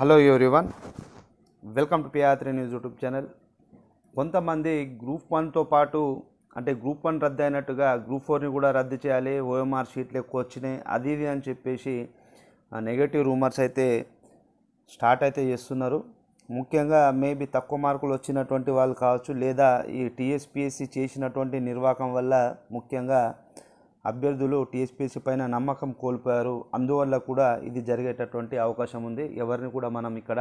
hello one welcome to పియాత్రి news YouTube channel కొంతమంది group వన్తో పాటు అంటే గ్రూప్ వన్ రద్దు అయినట్టుగా గ్రూప్ ఫోర్ని కూడా రద్దు చేయాలి ఓఎంఆర్ షీట్లు ఎక్కువ వచ్చినాయి అది అని చెప్పేసి నెగటివ్ రూమర్స్ అయితే స్టార్ట్ అయితే చేస్తున్నారు ముఖ్యంగా మేబీ తక్కువ మార్కులు వచ్చినటువంటి వాళ్ళు కావచ్చు లేదా ఈ టీఎస్పిఎస్సి చేసినటువంటి నిర్వాహకం వల్ల ముఖ్యంగా అభ్యర్థులు టీఎస్పీసీ పైన నమ్మకం కోల్పోయారు అందువల్ల కూడా ఇది జరిగేటటువంటి అవకాశం ఉంది ఎవరిని కూడా మనం ఇక్కడ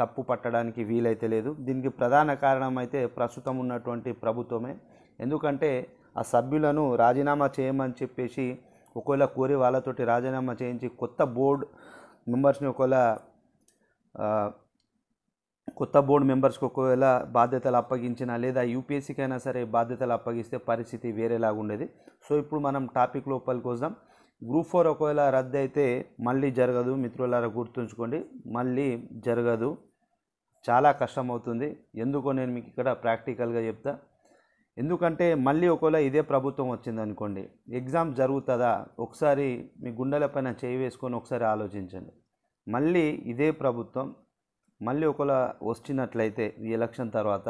తప్పు పట్టడానికి వీలైతే లేదు దీనికి ప్రధాన కారణం అయితే ప్రస్తుతం ఉన్నటువంటి ప్రభుత్వమే ఎందుకంటే ఆ సభ్యులను రాజీనామా చేయమని చెప్పేసి ఒకవేళ కోరి వాళ్ళతోటి రాజీనామా చేయించి కొత్త బోర్డు మెంబర్స్ని ఒకవేళ కొత్త బోర్డు మెంబర్స్కి ఒకవేళ బాధ్యతలు అప్పగించినా లేదా యూపీఎస్సీకైనా సరే బాధ్యతలు అప్పగిస్తే పరిస్థితి వేరేలాగా ఉండేది సో ఇప్పుడు మనం టాపిక్ లోపలికి వద్దాం గ్రూప్ ఫోర్ ఒకవేళ రద్దు అయితే మళ్ళీ జరగదు మిత్రులారా గుర్తుంచుకోండి మళ్ళీ జరగదు చాలా కష్టమవుతుంది ఎందుకో నేను మీకు ఇక్కడ ప్రాక్టికల్గా చెప్తా ఎందుకంటే మళ్ళీ ఒకవేళ ఇదే ప్రభుత్వం వచ్చిందనుకోండి ఎగ్జామ్ జరుగుతుందా ఒకసారి మీ గుండెల పైన చేయి వేసుకొని ఒకసారి ఆలోచించండి మళ్ళీ ఇదే ప్రభుత్వం మళ్ళీ ఒకవేళ వచ్చినట్లయితే ఈ ఎలక్షన్ తర్వాత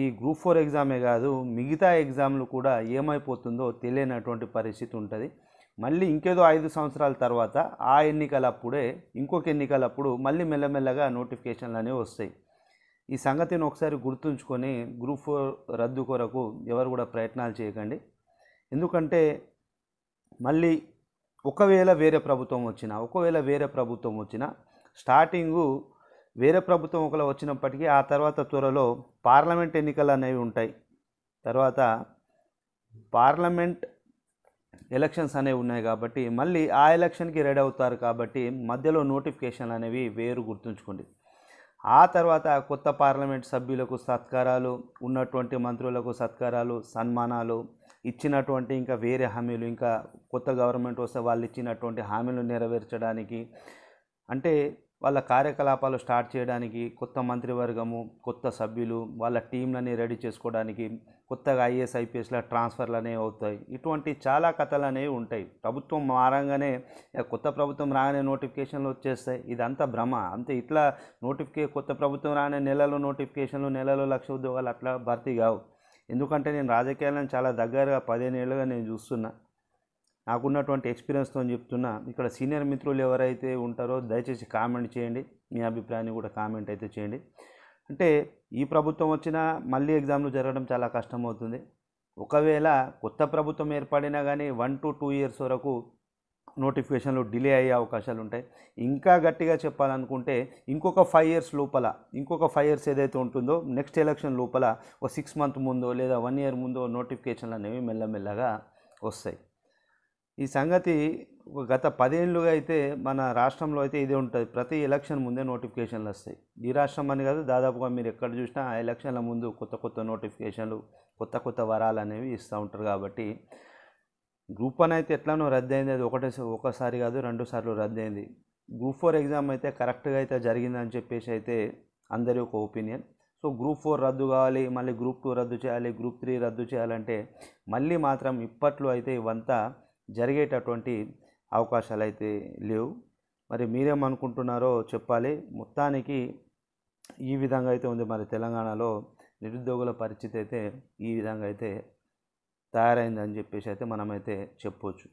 ఈ గ్రూప్ ఫోర్ ఎగ్జామే కాదు మిగతా ఎగ్జామ్లు కూడా ఏమైపోతుందో తెలియనటువంటి పరిస్థితి ఉంటుంది మళ్ళీ ఇంకేదో ఐదు సంవత్సరాల తర్వాత ఆ ఎన్నికలప్పుడే ఇంకొక ఎన్నికలప్పుడు మళ్ళీ మెల్లమెల్లగా నోటిఫికేషన్లు అనేవి వస్తాయి ఈ సంగతిని ఒకసారి గుర్తుంచుకొని గ్రూప్ ఫోర్ రద్దు కొరకు ఎవరు కూడా ప్రయత్నాలు చేయకండి ఎందుకంటే మళ్ళీ ఒకవేళ వేరే ప్రభుత్వం వచ్చినా ఒకవేళ వేరే ప్రభుత్వం వచ్చినా స్టార్టింగు వేరే ప్రభుత్వం ఒకలా వచ్చినప్పటికీ ఆ తర్వాత త్వరలో పార్లమెంట్ ఎన్నికలు అనేవి ఉంటాయి తర్వాత పార్లమెంట్ ఎలక్షన్స్ అనేవి ఉన్నాయి కాబట్టి మళ్ళీ ఆ ఎలక్షన్కి రెడీ అవుతారు కాబట్టి మధ్యలో నోటిఫికేషన్లు అనేవి వేరు గుర్తుంచుకోండి ఆ తర్వాత కొత్త పార్లమెంట్ సభ్యులకు సత్కారాలు ఉన్నటువంటి మంత్రులకు సత్కారాలు సన్మానాలు ఇచ్చినటువంటి ఇంకా వేరే హామీలు ఇంకా కొత్త గవర్నమెంట్ వస్తే వాళ్ళు ఇచ్చినటువంటి హామీలు నెరవేర్చడానికి అంటే వాళ్ళ కార్యకలాపాలు స్టార్ట్ చేయడానికి కొత్త మంత్రివర్గము కొత్త సభ్యులు వాళ్ళ టీంలని రెడీ చేసుకోవడానికి కొత్తగా ఐఏఎస్ ఐపీఎస్ల ట్రాన్స్ఫర్లు అనేవి అవుతాయి ఇటువంటి చాలా కథలు అనేవి ఉంటాయి ప్రభుత్వం మారంగానే కొత్త ప్రభుత్వం రాగానే నోటిఫికేషన్లు వచ్చేస్తాయి ఇదంతా భ్రమ అంతే ఇట్లా నోటిఫికే కొత్త ప్రభుత్వం రాగానే నెలలో నోటిఫికేషన్లు నెలలో లక్ష ఉద్యోగాలు అట్లా భర్తీ కావు ఎందుకంటే నేను రాజకీయాలను చాలా దగ్గరగా పదిహేను ఏళ్ళుగా నేను చూస్తున్నా నాకున్నటువంటి ఎక్స్పీరియన్స్తో చెప్తున్నా ఇక్కడ సీనియర్ మిత్రులు ఎవరైతే ఉంటారో దయచేసి కామెంట్ చేయండి మీ అభిప్రాయాన్ని కూడా కామెంట్ అయితే చేయండి అంటే ఈ ప్రభుత్వం వచ్చినా మళ్ళీ ఎగ్జామ్లు జరగడం చాలా కష్టమవుతుంది ఒకవేళ కొత్త ప్రభుత్వం ఏర్పడినా కానీ వన్ టు టూ ఇయర్స్ వరకు నోటిఫికేషన్లు డిలే అయ్యే అవకాశాలు ఉంటాయి ఇంకా గట్టిగా చెప్పాలనుకుంటే ఇంకొక ఫైవ్ ఇయర్స్ లోపల ఇంకొక ఫైవ్ ఇయర్స్ ఏదైతే ఉంటుందో నెక్స్ట్ ఎలక్షన్ లోపల ఒక సిక్స్ మంత్ ముందో లేదా వన్ ఇయర్ ముందో నోటిఫికేషన్లు అనేవి మెల్లమెల్లగా వస్తాయి ఈ సంగతి గత పదేళ్ళుగా అయితే మన రాష్ట్రంలో అయితే ఇదే ఉంటుంది ప్రతి ఎలక్షన్ ముందే నోటిఫికేషన్లు వస్తాయి ఈ రాష్ట్రం అని కాదు దాదాపుగా మీరు ఎక్కడ చూసినా ఆ ఎలక్షన్ల ముందు కొత్త కొత్త నోటిఫికేషన్లు కొత్త కొత్త వరాలు అనేవి ఇస్తూ ఉంటారు కాబట్టి గ్రూప్ వన్ అయితే ఎట్లానో అయింది అది ఒకటే ఒకసారి కాదు రెండు సార్లు అయింది గ్రూప్ ఫోర్ ఎగ్జామ్ అయితే కరెక్ట్గా అయితే జరిగిందని చెప్పేసి అయితే అందరి ఒక ఒపీనియన్ సో గ్రూప్ ఫోర్ రద్దు కావాలి మళ్ళీ గ్రూప్ టూ రద్దు చేయాలి గ్రూప్ త్రీ రద్దు చేయాలంటే మళ్ళీ మాత్రం ఇప్పట్లో అయితే ఇవంతా జరిగేటటువంటి అవకాశాలు అయితే లేవు మరి మీరేమనుకుంటున్నారో చెప్పాలి మొత్తానికి ఈ విధంగా అయితే ఉంది మరి తెలంగాణలో నిరుద్యోగుల పరిస్థితి అయితే ఈ విధంగా అయితే తయారైందని చెప్పేసి అయితే మనమైతే చెప్పవచ్చు